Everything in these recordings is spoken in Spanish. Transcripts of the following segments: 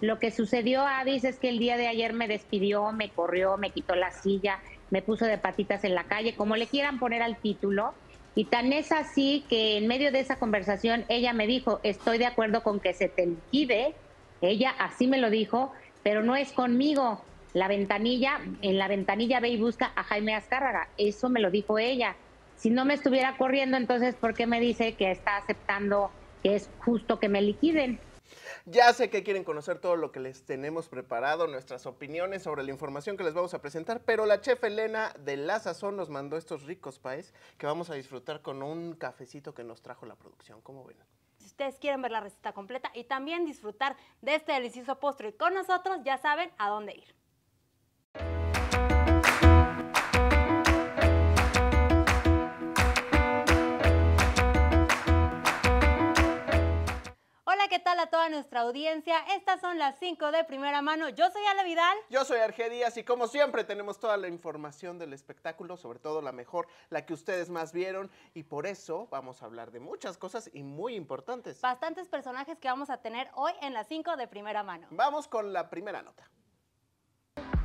Lo que sucedió, Avis, es que el día de ayer me despidió, me corrió, me quitó la silla, me puso de patitas en la calle, como le quieran poner al título. Y tan es así que en medio de esa conversación ella me dijo, estoy de acuerdo con que se te liquide. Ella así me lo dijo, pero no es conmigo. La ventanilla, en la ventanilla ve y busca a Jaime Azcárraga. Eso me lo dijo ella. Si no me estuviera corriendo, entonces, ¿por qué me dice que está aceptando que es justo que me liquiden? Ya sé que quieren conocer todo lo que les tenemos preparado, nuestras opiniones sobre la información que les vamos a presentar, pero la chef Elena de La Sazón nos mandó estos ricos paes que vamos a disfrutar con un cafecito que nos trajo la producción. ¿Cómo ven? Si ustedes quieren ver la receta completa y también disfrutar de este delicioso postre con nosotros, ya saben a dónde ir. Hola, ¿qué tal a toda nuestra audiencia? Estas son las 5 de primera mano. Yo soy Ale Vidal. Yo soy Arge Díaz y como siempre tenemos toda la información del espectáculo, sobre todo la mejor, la que ustedes más vieron y por eso vamos a hablar de muchas cosas y muy importantes. Bastantes personajes que vamos a tener hoy en las 5 de primera mano. Vamos con la primera nota.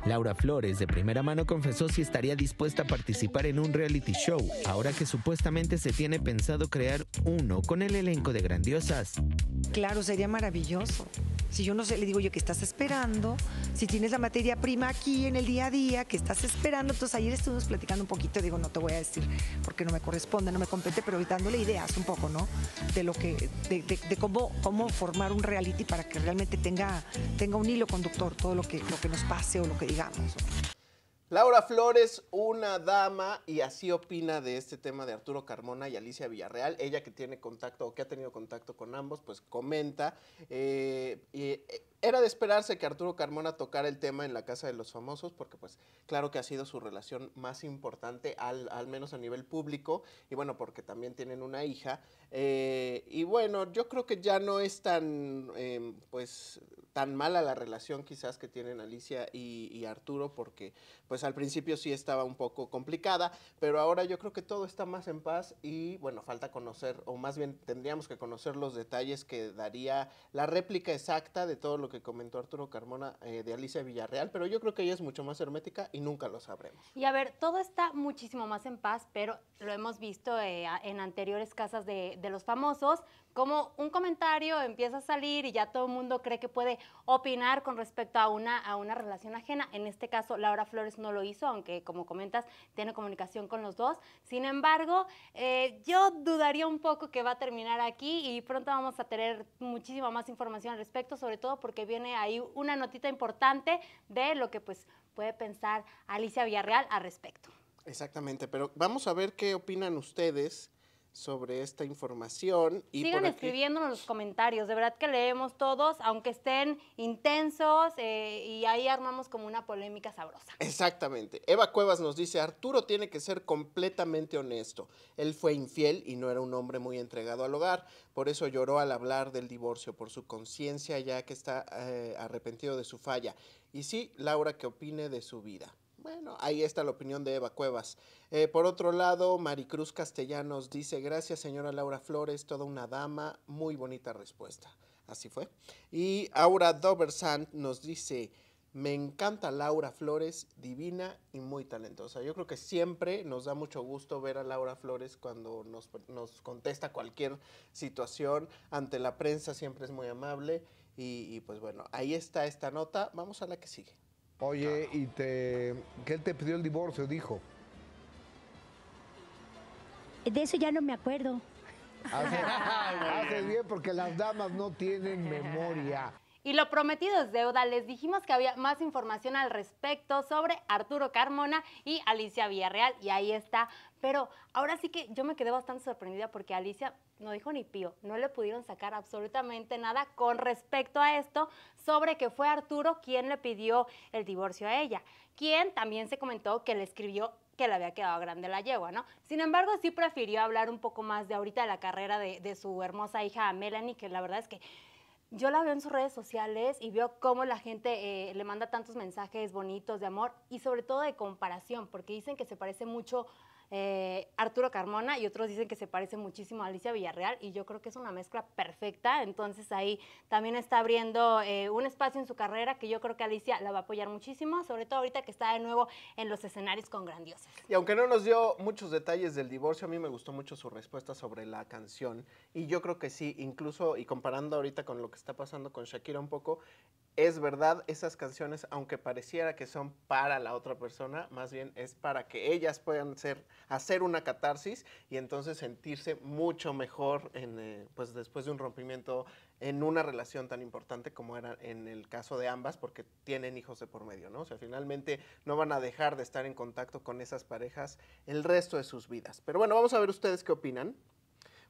Laura Flores de primera mano confesó si estaría dispuesta a participar en un reality show, ahora que supuestamente se tiene pensado crear uno con el elenco de grandiosas. Claro, sería maravilloso. Si yo no sé, le digo yo que estás esperando, si tienes la materia prima aquí en el día a día, que estás esperando. Entonces ayer estuvimos platicando un poquito, digo, no te voy a decir porque no me corresponde, no me compete, pero dándole ideas un poco, ¿no? De lo que, cómo, cómo formar un reality para que realmente tenga, tenga un hilo conductor todo lo que, lo que nos pase o lo que digamos. Laura Flores, una dama, y así opina de este tema de Arturo Carmona y Alicia Villarreal. Ella que tiene contacto o que ha tenido contacto con ambos, pues comenta. Eh, eh, era de esperarse que Arturo Carmona tocara el tema en la Casa de los Famosos, porque pues claro que ha sido su relación más importante, al, menos a nivel público, y bueno, porque también tienen una hija. Eh, y bueno, yo creo que ya no es tan, em, pues, tan mala la relación quizás que tienen Alicia y, y, Arturo, porque pues al principio sí estaba un poco complicada, pero ahora yo creo que todo está más en paz y bueno, falta conocer, o más bien tendríamos que conocer los detalles que daría la réplica exacta de todo lo que que comentó Arturo Carmona eh, de Alicia Villarreal, pero yo creo que ella es mucho más hermética y nunca lo sabremos. Y a ver, todo está muchísimo más en paz, pero lo hemos visto eh, en anteriores casas de, de los famosos, como un comentario empieza a salir y ya todo el mundo cree que puede opinar con respecto a una, a una relación ajena. En este caso, Laura Flores no lo hizo, aunque como comentas, tiene comunicación con los dos. Sin embargo, eh, yo dudaría un poco que va a terminar aquí y pronto vamos a tener muchísima más información al respecto, sobre todo porque viene ahí una notita importante de lo que pues puede pensar Alicia Villarreal al respecto. Exactamente, pero vamos a ver qué opinan ustedes sobre esta información. Y Sigan escribiéndonos los comentarios, de verdad que leemos todos, aunque estén intensos eh, y ahí armamos como una polémica sabrosa. Exactamente. Eva Cuevas nos dice, Arturo tiene que ser completamente honesto. Él fue infiel y no era un hombre muy entregado al hogar, por eso lloró al hablar del divorcio, por su conciencia ya que está eh, arrepentido de su falla. Y sí, Laura, que opine de su vida. Bueno, ahí está la opinión de Eva Cuevas. Eh, por otro lado, Maricruz Castellanos dice, gracias señora Laura Flores, toda una dama, muy bonita respuesta. Así fue. Y Aura Dobersant nos dice, me encanta Laura Flores, divina y muy talentosa. Yo creo que siempre nos da mucho gusto ver a Laura Flores cuando nos, contesta cualquier situación. Ante la prensa siempre es muy amable. y pues bueno, ahí está esta nota. Vamos a la que sigue. Oye, y te, él te pidió el divorcio, dijo. De eso ya no me acuerdo. hace bien porque las damas no tienen memoria. Y lo prometido es deuda. Les dijimos que había más información al respecto sobre Arturo Carmona y Alicia Villarreal. Y ahí está. Pero ahora sí que yo me quedé bastante sorprendida porque Alicia no dijo ni pío, no le pudieron sacar absolutamente nada con respecto a esto sobre que fue Arturo quien le pidió el divorcio a ella, quien también se comentó que le escribió que le había quedado grande la yegua, ¿no? Sin embargo, sí prefirió hablar un poco más de ahorita de la carrera de, su hermosa hija Melanie, que la verdad es que yo la veo en sus redes sociales y veo cómo la gente eh, le manda tantos mensajes bonitos de amor y sobre todo de comparación, porque dicen que se parece mucho eh, Arturo Carmona y otros dicen que se parece muchísimo a Alicia Villarreal y yo creo que es una mezcla perfecta, entonces ahí también está abriendo eh, un espacio en su carrera que yo creo que Alicia la va a apoyar muchísimo, sobre todo ahorita que está de nuevo en los escenarios con grandiosas. Y aunque no nos dio muchos detalles del divorcio, a mí me gustó mucho su respuesta sobre la canción y yo creo que sí, incluso y comparando ahorita con lo que está pasando con Shakira un poco, es verdad, esas canciones, aunque pareciera que son para la otra persona, más bien es para que ellas puedan hacer una catarsis y entonces sentirse mucho mejor eh, pues después de un rompimiento en una relación tan importante como era en el caso de ambas, porque tienen hijos de por medio, ¿no? O sea, finalmente no van a dejar de estar en contacto con esas parejas el resto de sus vidas. Pero bueno, vamos a ver ustedes qué opinan.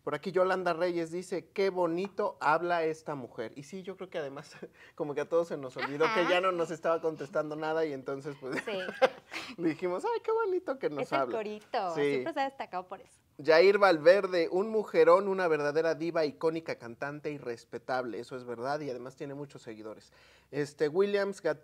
Por aquí Yolanda Reyes dice, qué bonito habla esta mujer. Y sí, yo creo que además como que a todos se nos olvidó que ya no nos estaba contestando nada y entonces pues sí. dijimos, ay, qué bonito que nos habla. El corito, sí. siempre se ha destacado por eso. Jair Valverde, un mujerón, una verdadera diva, icónica, cantante y respetable, eso es verdad y además tiene muchos seguidores. Este Williams Gat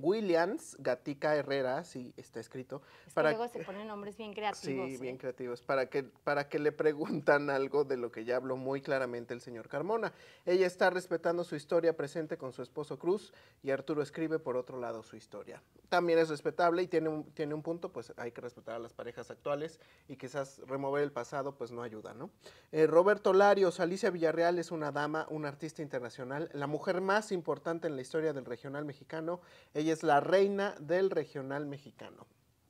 Williams Gatica Herrera, sí, está escrito. Es que luego se ponen nombres bien creativos. Sí, bien ¿eh? creativos. Para que, para que le preguntan algo de lo que ya habló muy claramente el señor Carmona. Ella está respetando su historia presente con su esposo Cruz y Arturo escribe por otro lado su historia. También es respetable y tiene un, tiene un punto, pues hay que respetar a las parejas actuales y quizás remover el pasado, pues no ayuda, ¿no? Eh, Roberto Larios, Alicia Villarreal es una dama, una artista internacional, la mujer más importante en la historia del regional mexicano. Ella es la reina del regional mexicano.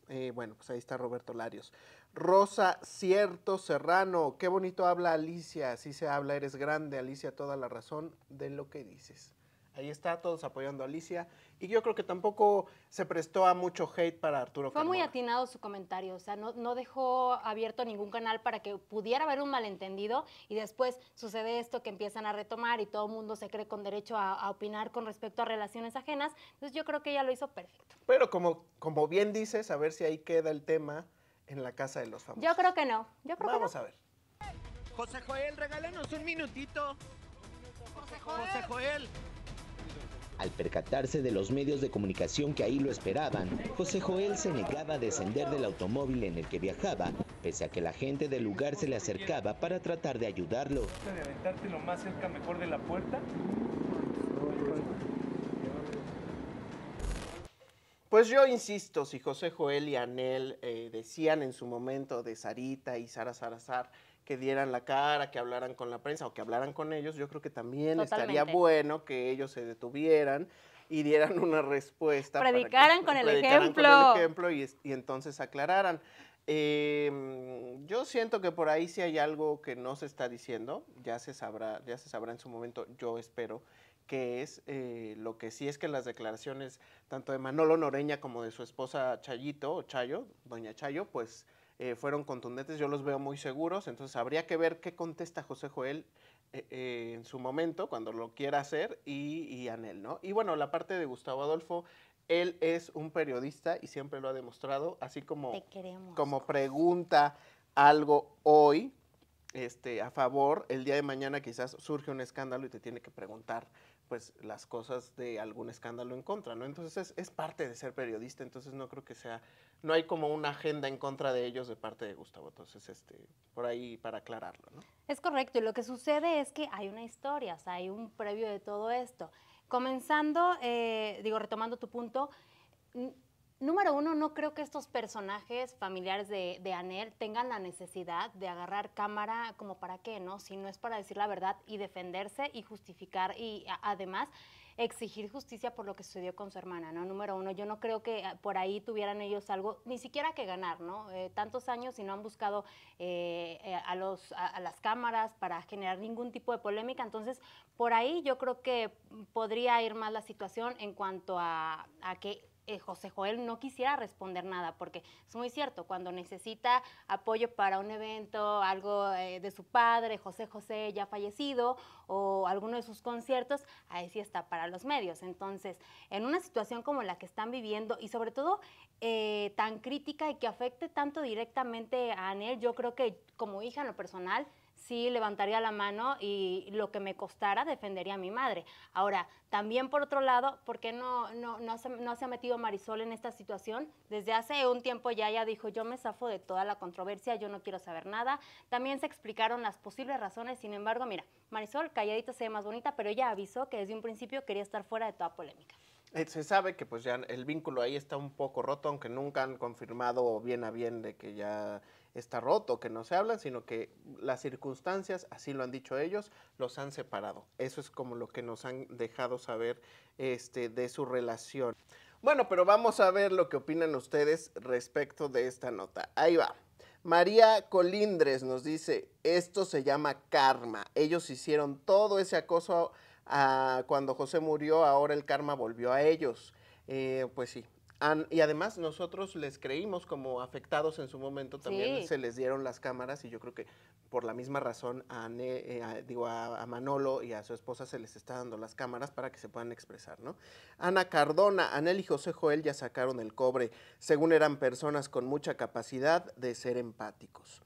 Eh, bueno, pues ahí está Roberto Larios. Rosa Cierto Serrano, qué bonito habla Alicia, así se habla, eres grande Alicia, toda la razón de lo que dices. Ahí está, todos apoyando a Alicia. Y yo creo que tampoco se prestó a mucho hate para Arturo Fue muy atinado su comentario, o sea, no, dejó abierto ningún canal para que pudiera haber un malentendido y después sucede esto que empiezan a retomar y todo el mundo se cree con derecho a, opinar con respecto a relaciones ajenas. Entonces yo creo que ella lo hizo perfecto. Pero como, bien dices, a ver si ahí queda el tema en la casa de los famosos. Yo creo que no, yo creo Vamos que no. a ver. José Joel, regálanos un minutito. José Joel. Al percatarse de los medios de comunicación que ahí lo esperaban, José Joel se negaba a descender del automóvil en el que viajaba, pese a que la gente del lugar se le acercaba para tratar de ayudarlo. mejor de la puerta. Pues yo insisto, si José Joel y Anel eh, decían en su momento de Sarita y Sara Sarazar, que dieran la cara, que hablaran con la prensa o que hablaran con ellos, yo creo que también estaría bueno que ellos se detuvieran y dieran una respuesta. Predicaran, con, el ejemplo. con el ejemplo y, entonces aclararan. Em, yo siento que por ahí sí hay algo que no se está diciendo, ya se sabrá, ya se sabrá en su momento, yo espero que es eh, lo que sí es que las declaraciones tanto de Manolo Noreña como de su esposa Chayito o Chayo, doña Chayo, pues eh, fueron contundentes, yo los veo muy seguros, entonces habría que ver qué contesta José Joel eh, eh, en su momento, cuando lo quiera hacer, y, y Anel, ¿no? Y bueno, la parte de Gustavo Adolfo, él es un periodista y siempre lo ha demostrado, así como, como pregunta algo hoy este, a favor, el día de mañana quizás surge un escándalo y te tiene que preguntar pues las cosas de algún escándalo en contra, ¿no? Entonces es, parte de ser periodista, entonces no creo que sea, no hay como una agenda en contra de ellos de parte de Gustavo, entonces este, por ahí para aclararlo, ¿no? Es correcto, y lo que sucede es que hay una historia, o sea, hay un previo de todo esto. Comenzando, eh, digo, retomando tu punto, Número uno, no creo que estos personajes familiares de, de Anel tengan la necesidad de agarrar cámara como para qué, ¿no? Si no es para decir la verdad y defenderse y justificar y además exigir justicia por lo que sucedió con su hermana, ¿no? Número uno, yo no creo que eh, por ahí tuvieran ellos algo, ni siquiera que ganar, ¿no? Eh, tantos años y no han buscado eh, a, los, las cámaras para generar ningún tipo de polémica, entonces por ahí yo creo que podría ir más la situación en cuanto a, a que eh, José Joel no quisiera responder nada, porque es muy cierto, cuando necesita apoyo para un evento, algo eh, de su padre, José José ya fallecido, o alguno de sus conciertos, ahí sí está para los medios. Entonces, en una situación como la que están viviendo, y sobre todo eh, tan crítica y que afecte tanto directamente a Anel, yo creo que como hija en lo personal, sí levantaría la mano y lo que me costara defendería a mi madre. Ahora, también por otro lado, ¿por qué no, no, no, se, no se ha metido Marisol en esta situación? Desde hace un tiempo ya ella dijo, yo me zafo de toda la controversia, yo no quiero saber nada. También se explicaron las posibles razones, sin embargo, mira, Marisol calladita se ve más bonita, pero ella avisó que desde un principio quería estar fuera de toda polémica. Eh, se sabe que pues ya el vínculo ahí está un poco roto, aunque nunca han confirmado bien a bien de que ya está roto, que no se hablan, sino que las circunstancias, así lo han dicho ellos, los han separado. Eso es como lo que nos han dejado saber este, de su relación. Bueno, pero vamos a ver lo que opinan ustedes respecto de esta nota. Ahí va. María Colindres nos dice, esto se llama karma. Ellos hicieron todo ese acoso. A cuando José murió, ahora el karma volvió a ellos. Eh, pues sí. y además nosotros les creímos como afectados en su momento, también se les dieron las cámaras y yo creo que por la misma razón a, eh, digo, Manolo y a su esposa se les está dando las cámaras para que se puedan expresar, Ana Cardona, Anel y José Joel ya sacaron el cobre, según eran personas con mucha capacidad de ser empáticos.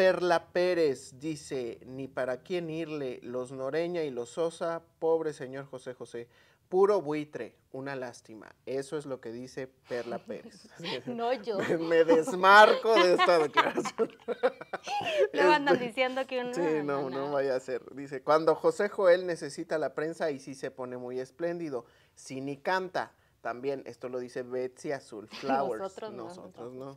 Perla Pérez dice, ni para quién irle, los Noreña y los Sosa, pobre señor José José, puro buitre, una lástima. Eso es lo que dice Perla Pérez. no yo. Me, desmarco de esta declaración. Lo andan este, diciendo que uno... Sí, no, no, vaya a ser. Dice, cuando José Joel necesita la prensa y si se pone muy espléndido, si ni canta, también, esto lo dice Betsy Azul Flowers. Nosotros, no.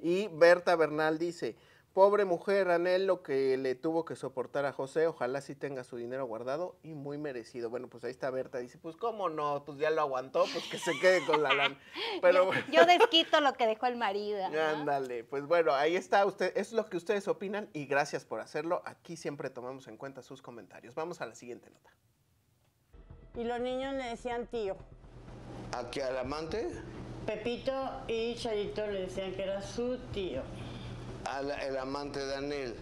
Y Berta Bernal dice, Pobre mujer, Anel, lo que le tuvo que soportar a José, ojalá sí tenga su dinero guardado y muy merecido. Bueno, pues ahí está Berta, dice, pues cómo no, pues ya lo aguantó, pues que se quede con la lana. Pero, yo, desquito lo que dejó el marido. Ándale, pues bueno, ahí está, usted, es lo que ustedes opinan y gracias por hacerlo. Aquí siempre tomamos en cuenta sus comentarios. Vamos a la siguiente nota. Y los niños le decían tío. ¿A qué al amante? Pepito y Charito le decían que era su tío el amante de Anel.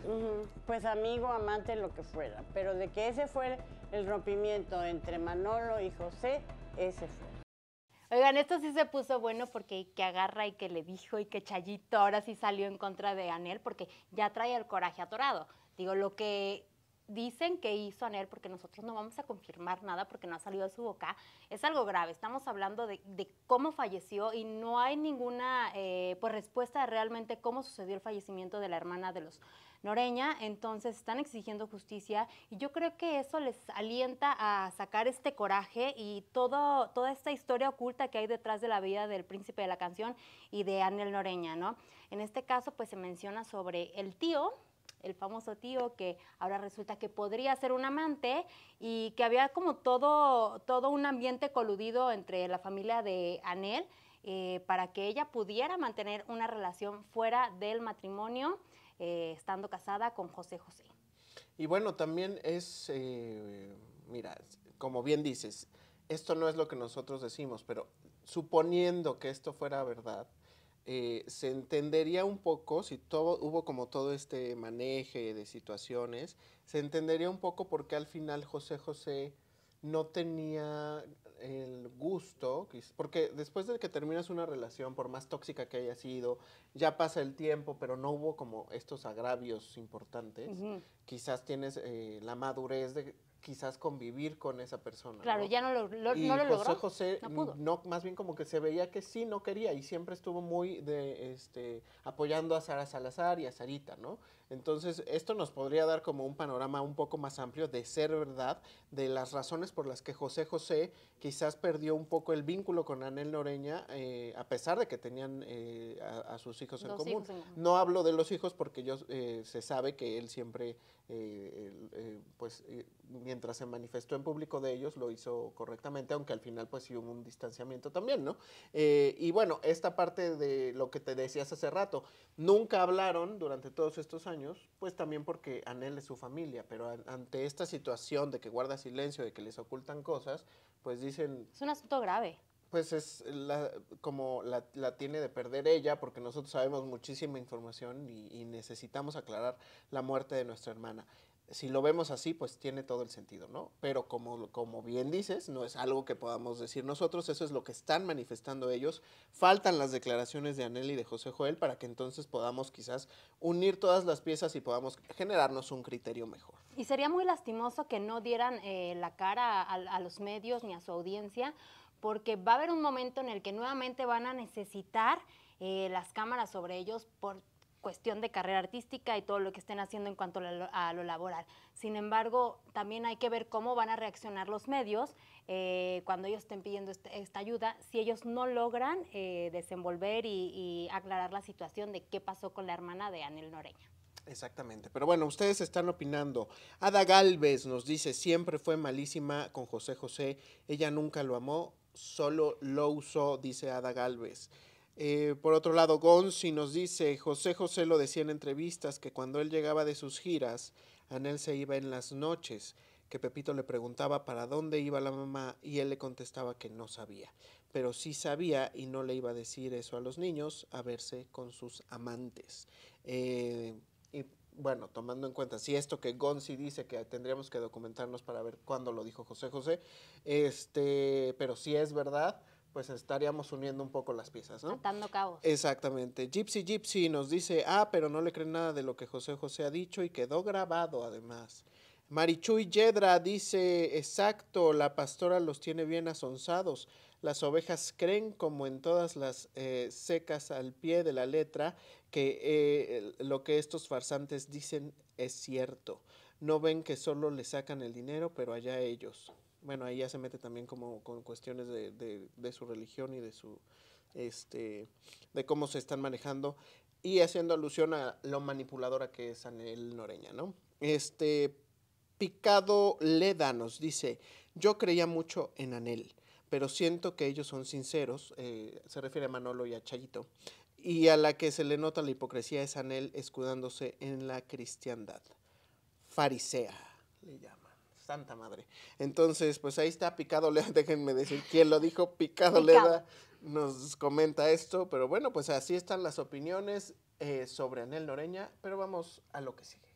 Pues amigo, amante, lo que fuera. Pero de que ese fue el, rompimiento entre Manolo y José, ese fue. Oigan, esto sí se puso bueno porque que agarra y que le dijo y que Chayito ahora sí salió en contra de Anel porque ya trae el coraje atorado. Digo, lo que dicen que hizo Anel, porque nosotros no vamos a confirmar nada porque no ha salido de su boca, es algo grave. Estamos hablando de, cómo falleció y no hay ninguna eh, pues, respuesta de realmente cómo sucedió el fallecimiento de la hermana de los Noreña. Entonces están exigiendo justicia y yo creo que eso les alienta a sacar este coraje y todo, toda esta historia oculta que hay detrás de la vida del príncipe de la canción y de Anel Noreña, ¿no? En este caso, pues se menciona sobre el tío el famoso tío que ahora resulta que podría ser un amante y que había como todo, un ambiente coludido entre la familia de Anel eh, para que ella pudiera mantener una relación fuera del matrimonio eh, estando casada con José José. Y bueno, también es, eh, mira, como bien dices, esto no es lo que nosotros decimos, pero suponiendo que esto fuera verdad, eh, se entendería un poco, si todo, hubo como todo este maneje de situaciones, se entendería un poco porque al final José José no tenía el gusto, porque después de que terminas una relación, por más tóxica que haya sido, ya pasa el tiempo, pero no hubo como estos agravios importantes, quizás tienes eh, la madurez de quizás convivir con esa persona. Claro, ya no lo, logró. no José José no, más bien como que se veía que sí no quería y siempre estuvo muy de este apoyando a Sara Salazar y a Sarita, ¿no? Entonces, esto nos podría dar como un panorama un poco más amplio de ser verdad, de las razones por las que José José quizás perdió un poco el vínculo con Anel Noreña, eh, a pesar de que tenían eh, a, sus hijos en, común. No hablo de los hijos porque yo, eh, se sabe que él siempre eh, eh, pues eh, mientras se manifestó en público de ellos lo hizo correctamente, aunque al final pues hubo un distanciamiento también, ¿no? y bueno, esta parte de lo que te decías hace rato, nunca hablaron durante todos estos años, pues también porque Anel es su familia, pero ante esta situación de que guarda silencio, de que les ocultan cosas, pues dicen... Es un asunto grave pues es la, como la, la, tiene de perder ella, porque nosotros sabemos muchísima información y, necesitamos aclarar la muerte de nuestra hermana. Si lo vemos así, pues tiene todo el sentido, ¿no? Pero como, como bien dices, no es algo que podamos decir nosotros, eso es lo que están manifestando ellos. Faltan las declaraciones de Anel y de José Joel para que entonces podamos quizás unir todas las piezas y podamos generarnos un criterio mejor. Y sería muy lastimoso que no dieran eh, la cara a, a los medios ni a su audiencia, porque va a haber un momento en el que nuevamente van a necesitar eh, las cámaras sobre ellos por cuestión de carrera artística y todo lo que estén haciendo en cuanto a lo, laboral. Sin embargo, también hay que ver cómo van a reaccionar los medios eh, cuando ellos estén pidiendo este, esta ayuda, si ellos no logran eh, desenvolver y, y, aclarar la situación de qué pasó con la hermana de Anel Noreña. Exactamente, pero bueno, ustedes están opinando. Ada Galvez nos dice, siempre fue malísima con José José, ella nunca lo amó, solo lo usó, dice Ada Galvez. Eh, por otro lado, Gonzi nos dice, José José lo decía en entrevistas que cuando él llegaba de sus giras, Anel se iba en las noches, que Pepito le preguntaba para dónde iba la mamá y él le contestaba que no sabía, pero sí sabía y no le iba a decir eso a los niños, a verse con sus amantes. Eh, bueno, tomando en cuenta, si esto que Gonzi dice que tendríamos que documentarnos para ver cuándo lo dijo José José, este, pero si es verdad, pues estaríamos uniendo un poco las piezas, ¿no? Atando cabos. Exactamente. Gypsy Gypsy nos dice, ah, pero no le creen nada de lo que José José ha dicho y quedó grabado además. Marichuy Yedra dice, exacto, la pastora los tiene bien asonzados. Las ovejas creen como en todas las eh, secas al pie de la letra que eh, lo que estos farsantes dicen es cierto. No ven que solo le sacan el dinero, pero allá ellos. Bueno, ahí ya se mete también como con cuestiones de, su religión y de su este de cómo se están manejando y haciendo alusión a lo manipuladora que es Anel Noreña, ¿no? Este Picado Leda nos dice, yo creía mucho en Anel, pero siento que ellos son sinceros, eh, se refiere a Manolo y a Chayito, y a la que se le nota la hipocresía es Anel escudándose en la cristiandad. Farisea, le llaman. Santa madre. Entonces, pues ahí está Picado Leda. Déjenme decir quién lo dijo. Picado, Leda nos comenta esto. Pero bueno, pues así están las opiniones eh, sobre Anel Noreña. Pero vamos a lo que sigue.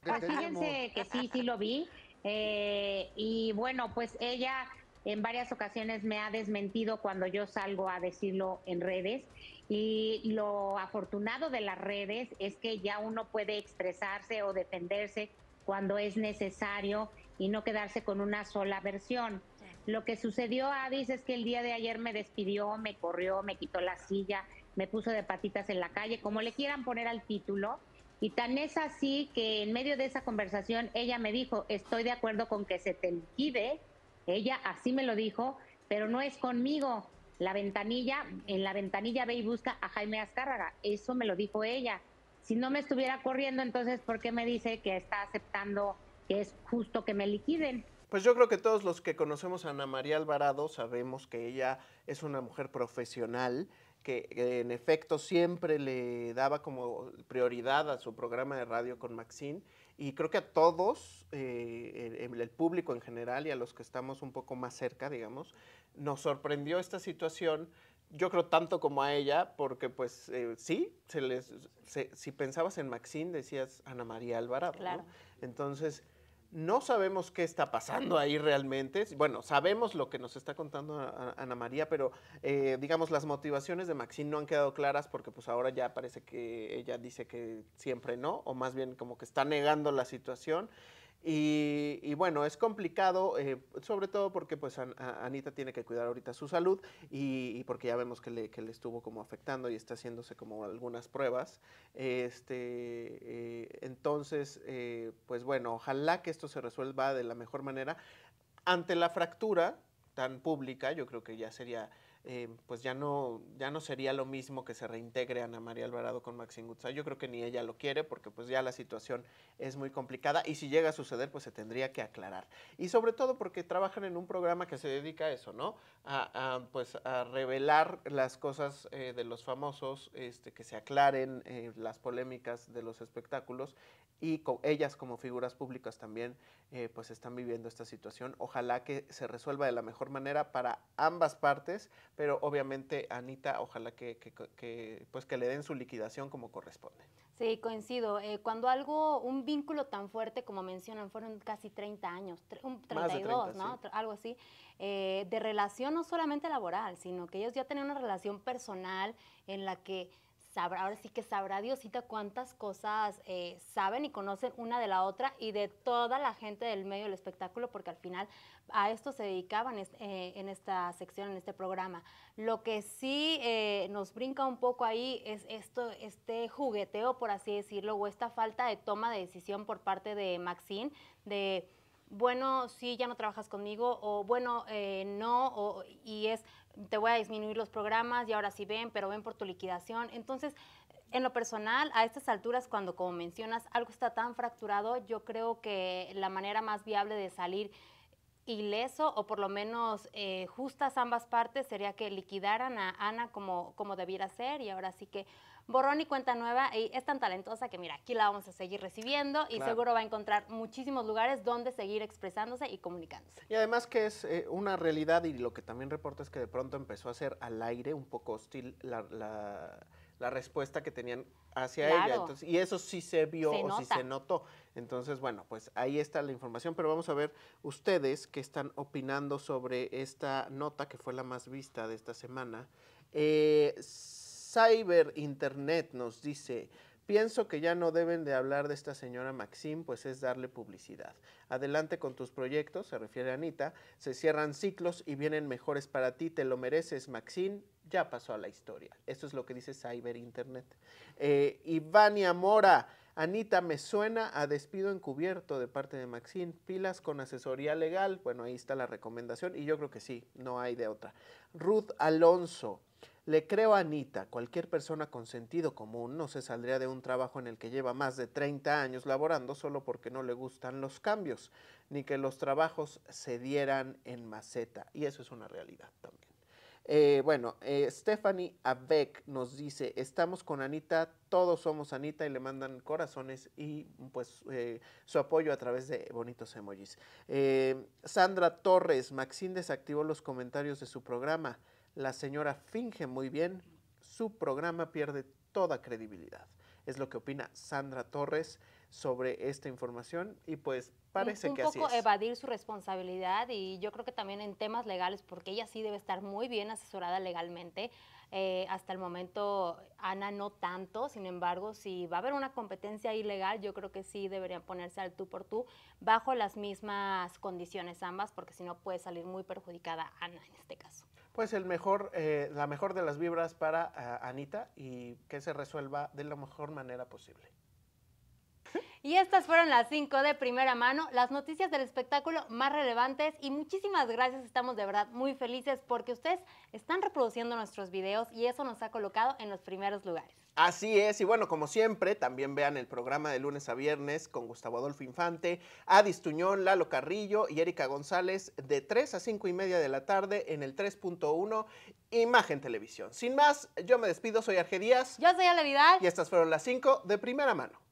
Pues, fíjense que sí, sí lo vi. Eh, y bueno, pues ella en varias ocasiones me ha desmentido cuando yo salgo a decirlo en redes y lo afortunado de las redes es que ya uno puede expresarse o defenderse cuando es necesario y no quedarse con una sola versión. Lo que sucedió, Avis, es que el día de ayer me despidió, me corrió, me quitó la silla, me puso de patitas en la calle, como le quieran poner al título. Y tan es así que en medio de esa conversación ella me dijo, estoy de acuerdo con que se te liquide ella así me lo dijo, pero no es conmigo. La ventanilla, en la ventanilla ve y busca a Jaime Azcárraga. Eso me lo dijo ella. Si no me estuviera corriendo, entonces, ¿por qué me dice que está aceptando que es justo que me liquiden? Pues yo creo que todos los que conocemos a Ana María Alvarado sabemos que ella es una mujer profesional, que en efecto siempre le daba como prioridad a su programa de radio con Maxine y creo que a todos eh, Em, el, público en general y a los que estamos un poco más cerca, digamos, nos sorprendió esta situación yo creo tanto como a ella, porque pues eh, sí, si pensabas en Maxine decías Ana María Alvarado. Entonces, no sabemos qué está pasando ahí realmente. Bueno, sabemos lo que nos está contando Ana María, pero eh, digamos las motivaciones de Maxine no han quedado claras porque pues ahora ya parece que ella dice que siempre no, o más bien como que está negando la situación. Y, bueno, es complicado, eh, sobre todo porque pues Anita tiene que cuidar ahorita su salud y, porque ya vemos que le, estuvo como afectando y está haciéndose como algunas pruebas. Este, eh, entonces, eh, pues bueno, ojalá que esto se resuelva de la mejor manera. Ante la fractura tan pública, yo creo que ya sería eh, pues ya no, ya no sería lo mismo que se reintegre Ana María Alvarado con Maxine Gutsai. Yo creo que ni ella lo quiere porque pues ya la situación es muy complicada y si llega a suceder pues se tendría que aclarar. Y sobre todo porque trabajan en un programa que se dedica a eso, ¿no? A, pues a revelar las cosas eh, de los famosos, este, que se aclaren eh, las polémicas de los espectáculos y con ellas como figuras públicas también pues están viviendo esta situación. Ojalá que se resuelva de la mejor manera para ambas partes pero obviamente Anita, ojalá que, que, pues que le den su liquidación como corresponde. Sí, coincido. Eh, cuando algo, un vínculo tan fuerte como mencionan, fueron casi 30 años, 32, ¿no? Algo así, eh, de relación no solamente laboral, sino que ellos ya tenían una relación personal en la que ahora sí que sabrá Diosita cuántas cosas eh, saben y conocen una de la otra y de toda la gente del medio del espectáculo, porque al final a esto se dedicaban eh, en esta sección, en este programa. Lo que sí eh, nos brinca un poco ahí es esto, este jugueteo, por así decirlo, o esta falta de toma de decisión por parte de Maxine, de bueno, sí, ya no trabajas conmigo, o bueno, no, y es te voy a disminuir los programas y ahora sí ven, pero ven por tu liquidación. Entonces, en lo personal, a estas alturas, cuando como mencionas, algo está tan fracturado, yo creo que la manera más viable de salir ileso o por lo menos eh, justas ambas partes sería que liquidaran a Ana como, como debiera ser y ahora sí que borrón y cuenta nueva y es tan talentosa que mira, aquí la vamos a seguir recibiendo y seguro va a encontrar muchísimos lugares donde seguir expresándose y comunicándose. Y además que es eh, una realidad y lo que también reporta es que de pronto empezó a ser al aire un poco hostil la, la, respuesta que tenían hacia ella. y eso sí se vio o sí se notó. Entonces, bueno, pues ahí está la información, pero vamos a ver ustedes que están opinando sobre esta nota que fue la más vista de esta semana. Eh, Cyber Internet nos dice, pienso que ya no deben de hablar de esta señora Maxim, pues es darle publicidad. Adelante con tus proyectos, se refiere a Anita, se cierran ciclos y vienen mejores para ti, te lo mereces Maxine. ya pasó a la historia. Esto es lo que dice Cyber Internet. Eh, Ivania Mora, Anita, me suena a despido encubierto de parte de Maxine. Pilas con asesoría legal. Bueno, ahí está la recomendación y yo creo que sí, no hay de otra. Ruth Alonso, le creo a Anita, cualquier persona con sentido común no se saldría de un trabajo en el que lleva más de 30 años laborando solo porque no le gustan los cambios, ni que los trabajos se dieran en maceta. Y eso es una realidad también. Eh, bueno, eh, Stephanie Abeck nos dice, estamos con Anita, todos somos Anita y le mandan corazones y pues eh, su apoyo a través de bonitos emojis. Sandra Torres, Maxine desactivó los comentarios de su programa. La señora finge muy bien, su programa pierde toda credibilidad. Es lo que opina Sandra Torres sobre esta información y pues parece que así es. Un poco evadir su responsabilidad y yo creo que también en temas legales, porque ella sí debe estar muy bien asesorada legalmente. Eh, hasta el momento, Ana no tanto, sin embargo, si va a haber una competencia ilegal, yo creo que sí deberían ponerse al tú por tú bajo las mismas condiciones ambas, porque si no puede salir muy perjudicada Ana en este caso. Pues el mejor, eh, la mejor de las vibras para ah, Anita y que se resuelva de la mejor manera posible. Y estas fueron las cinco de primera mano, las noticias del espectáculo más relevantes y muchísimas gracias, estamos de verdad muy felices porque ustedes están reproduciendo nuestros videos y eso nos ha colocado en los primeros lugares. Así es, y bueno, como siempre, también vean el programa de lunes a viernes con Gustavo Adolfo Infante, Adis Tuñón, Lalo Carrillo y Erika González de 3 a 5 y media de la tarde en el 3.1 Imagen Televisión. Sin más, yo me despido, soy Arge Díaz. Yo soy Ale Vidal. Y estas fueron las 5 de primera mano.